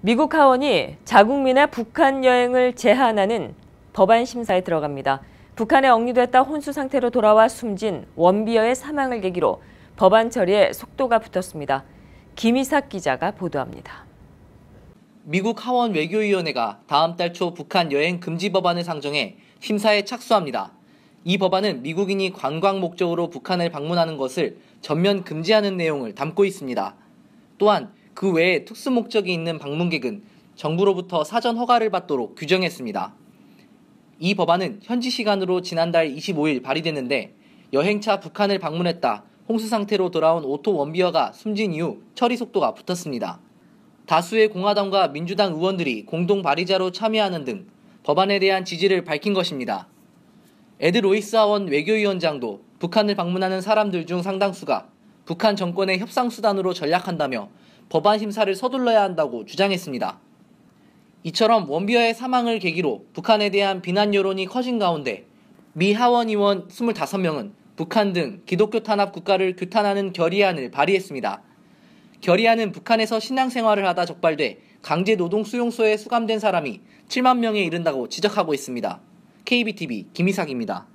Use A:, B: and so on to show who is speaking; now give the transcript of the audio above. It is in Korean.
A: 미국 하원이 자국민의 북한 여행을 제한하는 법안 심사에 들어갑니다. 북한에 억류됐다 혼수 상태로 돌아와 숨진 원비어의 사망을 계기로 법안 처리에 속도가 붙었습니다. 김희삭 기자가 보도합니다. 미국 하원 외교위원회가 다음 달 초 북한 여행 금지 법안을
B: 상정해 심사에 착수합니다. 이 법안은 미국인이 관광 목적으로 북한을 방문하는 것을 전면 금지하는 내용을 담고 있습니다. 또한 그 외에 특수 목적이 있는 방문객은 정부로부터 사전 허가를 받도록 규정했습니다. 이 법안은 현지 시간으로 지난달 25일 발의됐는데 여행차 북한을 방문했다 홍수 상태로 돌아온 오토 원비어가 숨진 이후 처리 속도가 붙었습니다. 다수의 공화당과 민주당 의원들이 공동 발의자로 참여하는 등 법안에 대한 지지를 밝힌 것입니다. 에드 로이스 하원 외교위원장도 북한을 방문하는 사람들 중 상당수가 북한 정권의 협상 수단으로 전략한다며 법안 심사를 서둘러야 한다고 주장했습니다. 이처럼 원비어의 사망을 계기로 북한에 대한 비난 여론이 커진 가운데 미 하원 의원 25명은 북한 등 기독교 탄압 국가를 규탄하는 결의안을 발의했습니다. 결의안은 북한에서 신앙생활을 하다 적발돼 강제 노동 수용소에 수감된 사람이 7만 명에 이른다고 지적하고 있습니다. KBTV 김희상입니다